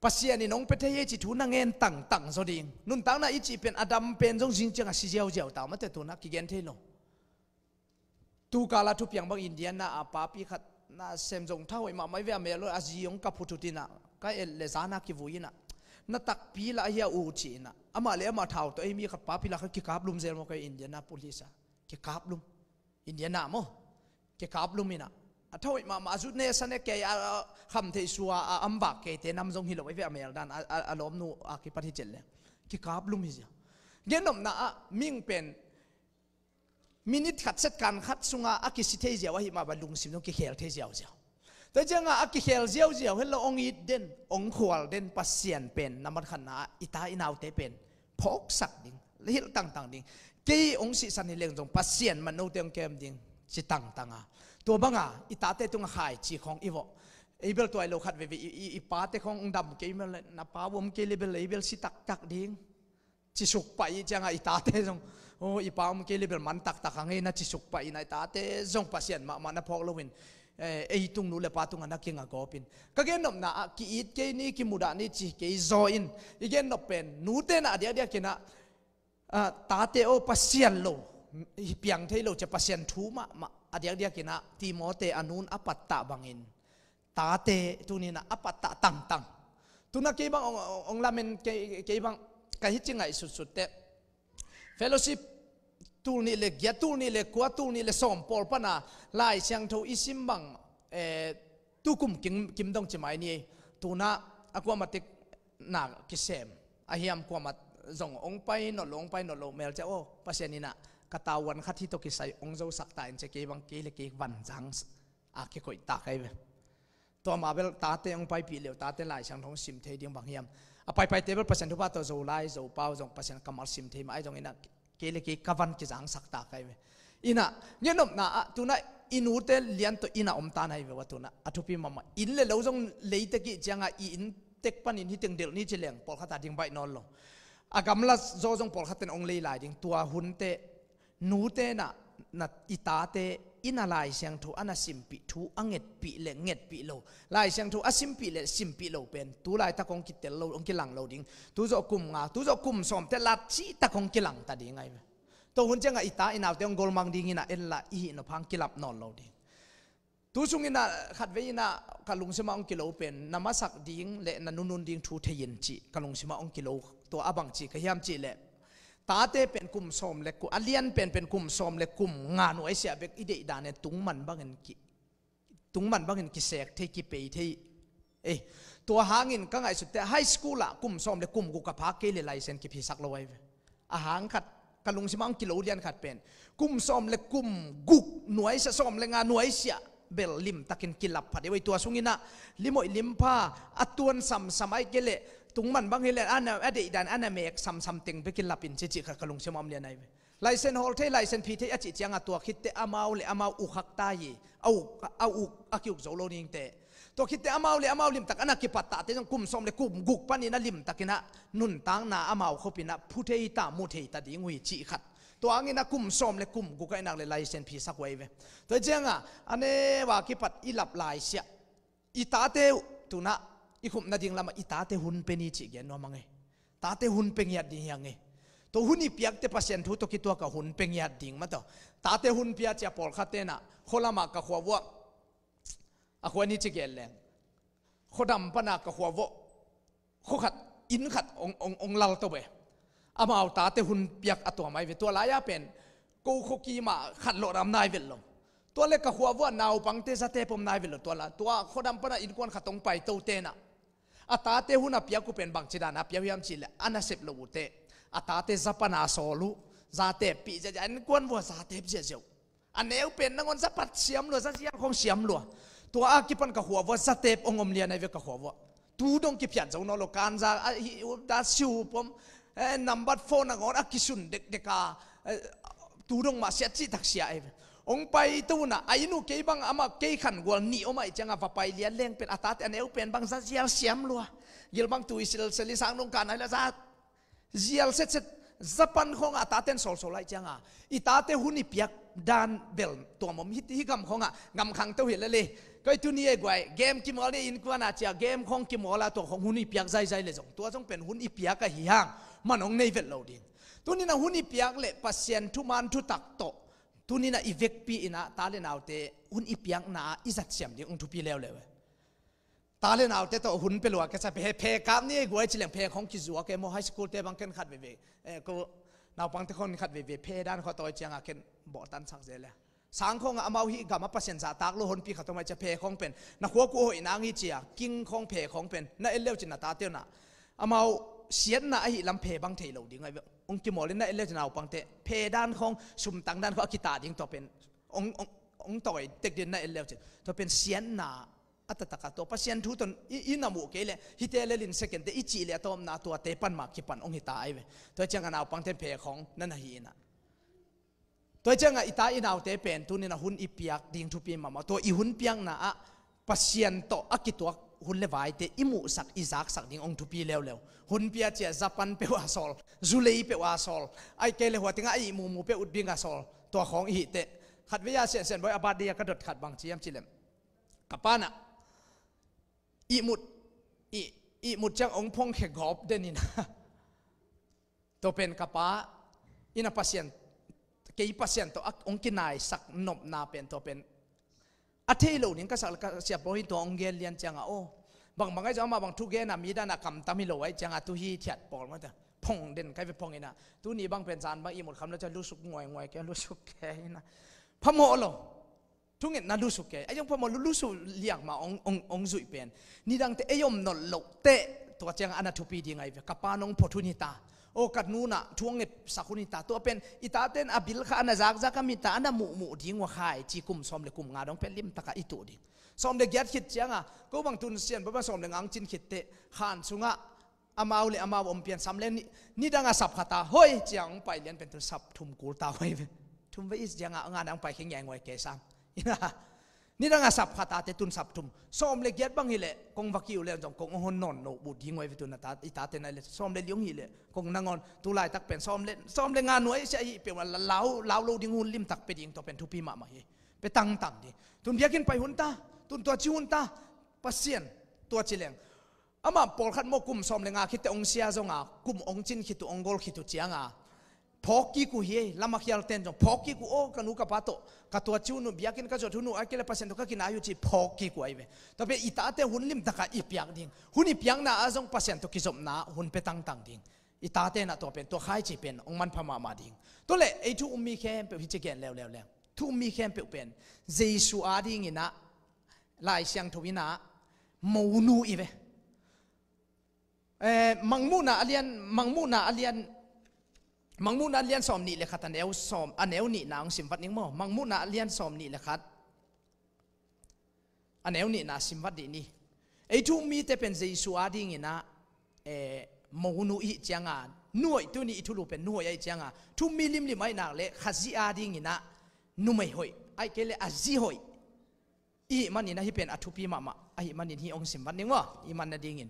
ภาษานี่น้องเปเทียจิตูนังเงินตั้งตั้งสดิงนุ่นตั้งน่ะอีจีเป็นอดัมเป็นจงจิงจังสิเจ้าเจ้าตามแต่ตัวนักกิเกนเทโงตูกาลาทุพยังบางอินเดียน่ะอาปาปีขัดน่ะเซมจงเท่าไอหมาไม่เวียเมลอาจียงกับพุทธตินะก็เอเลซานากิวุยนะนัตักปีละเฮียอูจีนะอามาเลียมาเท่าตัวไอ้มีขัดปาปีละขัดกิคาบลุมเซลมกับอินเดียน่ะปุลิซากิคาบลุมอินเดียน่ะมั้กี่ยวกับลมินะถ้าว่มามาจุดเนี่ยสันเนี่ยแกคำเทศวาอัมบักแกเตนำทรงหิโลไว้เวอเมลดันอารมณ์นู่อากิปันฮิเจลเลยกี่ยวกับลมิจ้ะเงี้ยนมนะมิ่งเป็นมินิทขัดเซตการขัดสุงาอักิสิเทียววหิมาบาลุงสิมต้องเขี่ยเทียวเจ้าแต่เจ้าอากิเขี่ยเจ้าเจ้าเห็นเราองอิดเด่นองขวัลเด่นปัสเซียนเป็นน้ำมันขันาอิตาอินาวเตเป็นพกสักดิ่งเลี้ยงต่างต่างดิ่งกี่องศิษย์สันนิเลงจงปัสเซียนมันเอาเตียงเกมดิ่งสิตังตังอตัวบังอ่ะอีตาเตตุงหายจีของอีวอไเบลตัวไอโลขัดเววีอีป้าเตของดำเกี่ยมลยนับป้าวมเกี่ยเลไเบลสิตักตักดิ้งจิสุกไปจังไอตาเตจงโอ้อีป้าวมเกี่ยเบลมันตักตักหางเงินจิสุกไปในตาเตจงพัศยันมามันพอกลวินไอตุงนู่เลปาตุงอนักเก่งก็เป็นก็เกนบนะกีอิดเกนี่กิมุดานี่จีเกยโซอินอีเกนบเป็นนู่เตน่ะเดียเดียเกนะตาเตโอพัศยันโล piang thấy lo che pasien thu ma ma adiak dia kina ti mo te anun apatta bangin ta te tunina apatta tang tang na ke bang ong, ong lamen ke ke bang ka hi chingai su su te fellowship tu ni le gya tu ni le kwa tu ni le som por pana lai siang tho isim bang eh tu kum kim kim dong mai ni tu na, akwa matik na kisem ahiam kwa mat zong ong pai no long pai no lo mel cha o oh, pasien ina ka tawan kha thi to ki sai ong zo sak ta in che ke bang ke le ke van jang a ke koi ta kai ve to ma bel ta te ong pai pi le ta te lai sang thong sim the ding bang hiam a pai pai table percent ba to zo lai zo pau zo percent kamal sim the mai jong ina ke le ke ka van ki jang sak ta kai ve ina nyenom na tu na inu te lian to ina om ta nai ve wa tu na athupi mama in le lo jong le te ki changa i in tek pan in hiteng del ni cheleng pol khata ding bai non lo agamla zo jong pol khaten ong le lai ding tua hun te nu te na na ita te ina lai siang thu ana simpi thu anget pi le nget pi lo lai siang thu asimpi le simpi lo pen tu lai ta kong kitel lo ong kilang lo ding tu zo kum nga tu zo kum som te lat chi ta kong kilang ta ding ai to hun changa ita ina te ong gol mang ding ina en la i no phang kilap non lo ding tu sung ina khat ve ina kalung sima ong kilo pen namasak ding le nanunun ding thu theyin chi kalung sima ong kilo to abang chi ka hiam chi le ตาเตเป็นกลุ่มสมเล็กกูอเลียนเป็นเป็นกลุ่มสมเล็กกลุ่มงานไว้เสียเบกอิเดดานเนตุงมันบังเงินกิตุงมันบังเงินกิเสกเทกิเปยเทเอตัวหางินก็ไงสุดแต่ไฮสคูลละกลุ่มสมเล็กกลุ่มกุกับพักเกลี่ยไลเซนกิพิสักลอยไปอาหารขัดกะลงสมองกิโลเลียนขัดเป็นกลุ่มสมเล็กกลุ่มกุกหน่วยเสียสมเล็กงานหน่วยเสียเบลลิมตะกินกิลับพัดียวไอตัวสุงินะลิมอยลิมพาอัตวนสัมสมัยเกลี่ยตุงมันบางทีเลยอันนั้นอดีตดันอันนั้นเมกซัมซัมติงไปกินลับินจิจิกะกลุงเชื่อมอมเลียนายไลเซนฮอลเทไลเซนพีเทอจิจังอตัวคิดเตอามาเลอามาอุขักตายเอาเอาอุอากิุกโซโลนิงเตตัวคิดเตอามาเลอามาลิมตักอันนักกิปัตตาเตจังกุมสมเลยกุมกุกปันนี่นะลิมตักินะนุนตังนาอามาเขาปินะพุเทตามุเทตาดิงุยจิขัดตัวอันนี้นะกุมสมเลยกุมกุกไอนักเลไลเซนพีสักไว้เวตัวเจ้าอ่ะอันนี้ว่ากิปัตอีหลับลายเสียอีตาเตวตุนะอีกุมนาดิ่งลำมาอีตาเตหุนเป็นอีจิเกนว่ามังไงตาเตหุนเป็นยัดดิ่งยังไงตัวหุนอีเปียกเตปัสเซนทุตกิตัวกับหุนเป็นยัดดิ่งมาต่อตาเตหุนเปียจะพอลขัดเตน่ะคนละมากับขวววัวอควาน้จิเกลแรงขดำปนักกับขัววัวขขัดอินขัดองององลลตัวเบอามาเอาตาเตหุนเปียกอตัวไม่เวตัวลายเป็นกูขกีมาขัดหลอดำนายเวลลมตัวเล็กกับขัววัวนาวปังเตสเตปมนายเวลตัวละตัวขดำปนักอินกวนขัดตรงไปัตเตน่ะอัตตเตหุนับยากุเป็นบางชิดานับยาวยามชิลอันสิบลูเตอัตตเตซาปนาโซลูซาเทปีจะจะอันกวนวัวซาเตปเจียวอันเอวเป็นนังอนซาปัดเิียมลัวซาเียมคงเสียมลัวตัวอากิปันกะหัววัวซาเตปองอมเียนในเวกะหัววัวตูดงกิพยานเจ้าหน้าโลกานซาอีดาสชูปมเอ็นนัมบัรโฟนนังอนอากิสุนเด็กเด็กาตูดงมาเสียจิตักเสียเอองไปตู้น่ะไอ้นู่เกยบังอามาเกยขันกวลนี่ออกมาจังอาไปเลี้ยงเลี้ยงเป็นอาตาแต่เนวเป็นบางสัตว์เซียเสียมลัวยิลบังตุยสิลสิลิสังนงการอะไรละซัดเซียเซ็ตเซ็ตจะพันของอาตาเต็นโซลโลไลจังอาอีตาเตหุนิเปียกดานเบลตัวมมฮิตฮิกำของอ่ะงำขังเตวเห็นเลยเลยก็ตวนี้ไอกไวยเกมกิมอลเลยอินกวนอาเจียเกมของกิมอลาตัวของหุนิเปียกใจใจเลยจงตัวจงเป็นหุนอีเปียกกะฮิฮังมันองในเวลโลดินตัวนี้นะหุนิเปียกเลยปัสเซียนทุมันทุตักโตทุนี่นะอีเวกปีนะตาเลนเอาเตะอุนอีพียงนาอีสัตย์เซียมดีอุนทุปีเลวเลยตาเลนเอาเตะตัวหุ่นเปลวแกจะเพ่เพ่กามนี่กวยจิเลงเพ่ของกิจวัตรแกโมไฮสคูลเตะบางคนขัดเวเวเอ้ก็นาวปังทีะคนขัดเวเวเพ่ด้านข้อตัวเจียงอาเคนบอกตันสักเจลสังคมอาเมาฮีกรรมประสิทธิ์ตากลหุ่นพิขตมาจะเพ่ของเป็นนักวัวกูเหอยนางอีเจียกิ้งของเพ่ของเป็นนักเอเลวจินตาเตียวนะอาเมาเสียนนะไอหิลำเพ่บางเทโลดีไงเว้องคกิมอลินด้เอเลจนาวปังเตเพดานของสุมตังด้านเขากิตาดิ่งตัวเป็นององต่อยเด็กเดินน้เอเลจตัวเป็นเสียนนาอัตตะกัตัวพัศยันทุตนอินามูเกลฮิเตเลลินเซกันเตอิจิเลตอมนาตัวเตปันมาคิปันองค์ฮิตาไอเวตัวเจ้างนาวปังเตเพของนั่นฮีนะตัวเจ้างาอิตาอินาวเตเป็นตัวนี้นะหุนอิปยักดิ่งทุปีมามาตัวอิหุนพปียงนาอะพัศยันโตอกิตัวหุ่นเลวไอเตอิมุสักอิซักสักดิ่งองทุพีเลวเลวหุ่นพิจิตรจัปันเปวาสอลจุเลียเปวาสอลไอเกลหัวติงไอมูมูเปอุดบิงาสอลตัวของอิเตขัดวิยาเสียนเสียนบอยอบาดียกระดดขัดบางเชียมจิเลมกับป้าน่ะอิมุดอิอิมุดจังองพงเขกอบเดนินะตัวเป็นกับป้าอินาพัสเซียนเกย่ยพัสเซียนตัวองกินายสักนบนาเป็นตัวเป็นอาทิโลนี่ก็สักเสียบอยตัวองเกลียนจังอ่ะโอ้บางบางไอ้เจ้ามาบางทุกแกน่ะมีด้านกรรมตามิโลไว้จังอ่ะตุฮีเทียดปอลมาจ้ะพงเด่นใครไปพงเองนะตุนี้บางเป็นสานบางอีหมดคำแล้วจะรู้สึกงวยงวยแกรู้สึกแกนะพมโอลลทุกเงินน่ารู้สึกแกไอ้ยังพมโอรู้สึกเลียงมาองององจุยเป็นนี่ดังแต่ไอ้ยมนนลกเตะตัวจังอันนั้นทุปีดีไงกับปานองพอทุนิตาโอ้กัดนูน่ะช่วงเงสักคนนี้ตาตัวเป็นอิตาเตนอบิลขานนะจากจักมีตาอันนมูุมู่ดิ้งว่าขายจีกุมสอมเลกุมงาดองเป็นลิมตะกอิตัวดิ้งซอมเด็กยัดขิดเจ้างอ่ะก็บังตุนเสียนบ่มาซอมเด็กอังจินขิดเตขานสุงะอามาวเลอามาวอมเปียนส้ำเลนนี่ดังอาสับขาตาเฮ้ยเจ้าียงไปเลียนเป็นตัวสับทุ่มกูตาเฮ้ทุ่มไปอีสเจ้างอ่ะงานดังไปเข่งใหญ่ไว้เกซ้ำอินะนี่ดังสับขาตาเตตุนสับทุมส้มเล็กยัดบังฮิเละคงวักิวเล่จงคงหนนนโนบุดยิงไว้ฟิตุนตาอิตาเตนเละส้มเล็กยงฮิเละคงนางอนตุลายตักเป็นส้มเล็กส้มเล็กงานหน่วยใช่เปียวลาวลาวโลดิงหุ่นลิมตักเป็นยิงตัวเป็นทุพีมามาฮิไปตั้งตั้งดิตุนเบียกินไปหุ่นตาตุนตัวชิหุ่นตาปัสเซียนตัวจิเลงอามาปอลขัดโมกุมส้มเล็กงาคิดแต่องเสียจงอากุมองจินคิดตัวองกอลคิดตัวเจียงอาพอกี่กูเฮ่ละมาขี้อัลเทนจงพอกี่กูโอ้กันนูกับพัตโต้กับตัวชิวนู้บีอกินกับจอดหุนู้อาเกลเป็นเซนต์ก็กินอายุชีพอกี่กูไอเว้แต่อไปอีตาเต้หุ่นลิมตะกะอิปียงดิ่งหุ่นอิปียงน่ะอาจงเป็นเซนต์ก็กิจอมน่าหุ่นเป็ตังตังดิ่งอีตาเต้น่าตัวเป็นตัวไข่จีเป็นองมันพม่ามาดิ่งตัวเล่ไอทุ่มมีแค่เป็วฮิจิเกนเล่วเล่วเล่วทุ่มมีแค่เป็วเป็นเจสุอาดิ่งอินะลายเซียงทวินะมูนูอีเว่เอ่อมังมูน่ะอเลียนมังมูน่ะอเลียนมังมูนาเลียนสอมนี่เลยครับแตนเนวสอมอันเนวนี่นางสิมวัดนิ่งมวมังมูนาเลียนสอมนี่เลยครับอันเนวนี่นาสิมวัดดีนี่ไอ้ทุ่มมีแต่เป็นเจสุอาดิ่งนะเอ่อมหนุอิจังอ่ะน่วยตัวนี้ทุลุเป็นน่วยไอ้จังอ่ะทุ่มมีลิมลิมไอ้นางเลยขจีอาดิ่งนะนุ่มไม่ห่วยไอ้เกลอาจีหวยอีมันนี่นะที่เป็นอัฐุพีมามะไอ้มันนี่ที่องสิมวัดนิ่งมออีมันน่ะดิ่งน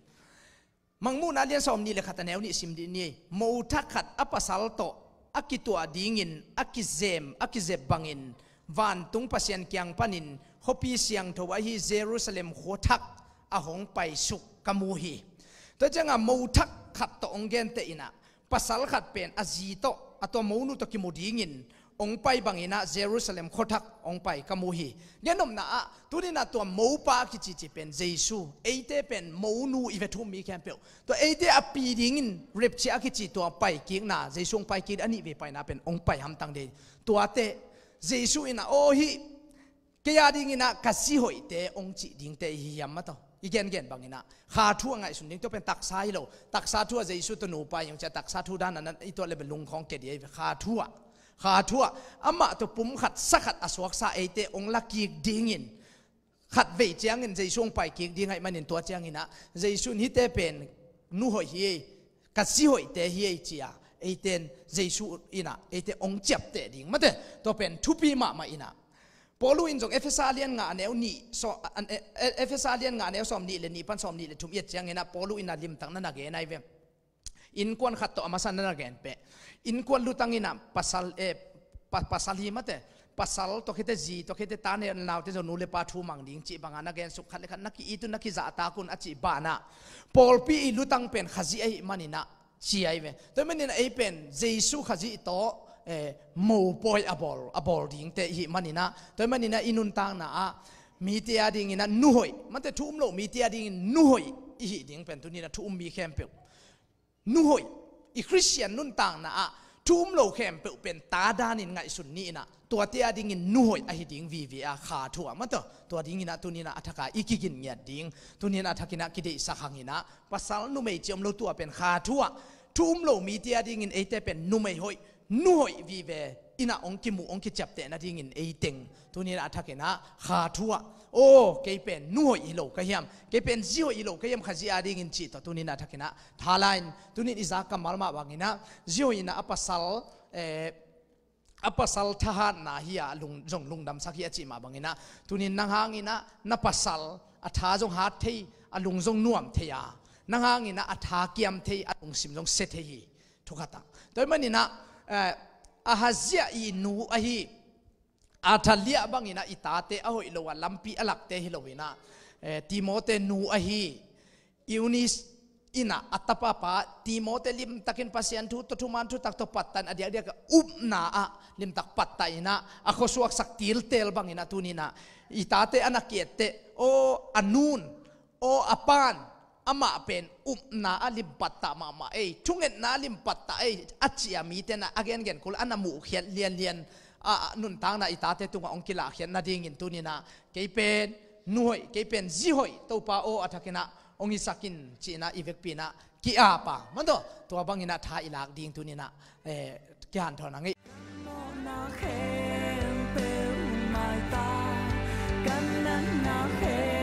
mangmun alian som ni le khata neu ni sim di ni mo tha apa salto akitu adingin akizem akizep bangin van tung pasien kyang panin hopi siang tho hi jerusalem kho ahong pai suk kamuhi to changa mo tha to ongen te ina pasal khat pen azito ato mounu to ki mudingin องไปบังอินาเยรูซาเล็มโคทักองไปกมูฮีเนี่ยนมนาตุนีนาตัวมูปากิจิจิเป็นเยซูเอเตเป็นมูนูอิเวทุมีแคมเปลตัวเอเตอปีดิ่งเรีบเชียกิจิตัวไปกิงนาเยซูไปกินอันนี้ไปไปนาเป็นองไปหำตังเดตัวเตเยซูอินาโอฮีเกียดิ่งินากัสซิโฮอเตองจิดิ่งเตฮิยามมาตออีกนเกนบางนาขาทั่วไงสุนิงตัวเป็นตักซาลตักซาทั่วเยซูตัวนูไปยังจะตักซาทั่วด้านนั้นอีตัวเลยเป็นลุงของเกดีขาทั่วขาทั่วอำมาตัวปุ่มขัดสักขัดอสวกซาเอเตองลักกีดิ่งินขัดเวเจียงเงินใจช่วงไปกีกดิ่งให้มันเห็นตัวเจียงเงินนะใจช่วงฮิตเตเป็นนู่หอยเฮกัดซิหอยเตเฮีเจียเอเตนใจช่วงอินะเอเตองเจ็บเตดิ่งมาเตตัวเป็นทุพีมามาอินะปอลูอินจงเอเฟซาเลียนงาแนวนี้สอเอเฟซาเลียนงานแนวสอมนี้เลยนี่ปันสอมนี้เลยทุ่มเอยเจียงเงินนะปอลูอินนาลิมตั้งนันนักเงินไอเวมอินกวนขัดต่อมาสันนันนักเงินเปะ in kwal lutang ina pasal e pasal hi mate pasal to kete ji to kete tane nau te zonu le pa thu mang ding chi banga na gen sukha le khan ki itu na ki za ta kun achi ba pol pi i lutang pen khazi ai manina chi ai ve to menin ai pen jesu khazi to e mo poi abol abol ding te hi manina to menina inun tang na a mi ti a ding ina nu hoi mate thum um lo mi ti a nu hoi i ding pen tu ni na thu um mi khem pe nu hoi อีคริสเตียนนุ่นต่างนะอะทุ่มโลเขมเป็นตาดานินไงสุนนี่นะตัวเตียดิ่งนูุ่ยอหิดิ่งวีวีอาขาถัวมันตัวตัวดิ่งนะตัวนี้นะอัตกาอีกิกินเงียดิ่งตัวนี้นะอัตกินะกิเดสักหังินะภาษาหนุ่มไอจีมโลตัวเป็นขาถัวทุ่มโลมีเตียดิ่งไอเตเป็นนุ่มไอหอยนู่ยวีเวอินะองค์ิมูองค์ิจับเตนะดิ่งไอเต็งตัวนี้นะอัตกินะขาถัวโอ้เกเป็นนัวอีโลกเฮียมกเป็นซิโออีโลกเฮียมขจีอาดิ่งินจิตตุนินาทักินะทาลายตุนินอิซากมารมาบางินะซิโออินะอปัสลเอออัปสัลทหารนาฮียาลุงจงลุงดำสักยาจิมาบังินะตุนินนังฮางินะนับปัสสัลอัฐาจงหารทีอัลุงจงนวมเทียนังฮางินะอัฐาเกียมเทียอัลุงสิมจงเซเทียทุกขะตังโดยมันอินะอาฮัจยาอีนูอ่ะฮี athalia bangina itate aho ilowa lampi alakte hilowina eh, timote nu ahi unis ina atapa timote lim takin pasian tu to tuman tu tak pattan adia dia ka up na a lim tak patta ina ako suak sak tel bangina tunina itate anakete o anun o apan ama pen um na alim patta mama ei chunget na alim patta ei achia mi tena again again kul anamu khian lian lian nun tang na itate tunga ongkila khian na ding in tunina keipen nuhoi keipen zihoi topa o athakina ongi sakin china ivek pina ki apa mando to bangina tha ilak ding tunina eh kyan thona ngi Hãy subscribe cho kênh Ghiền Mì Gõ Để không bỏ lỡ những video hấp dẫn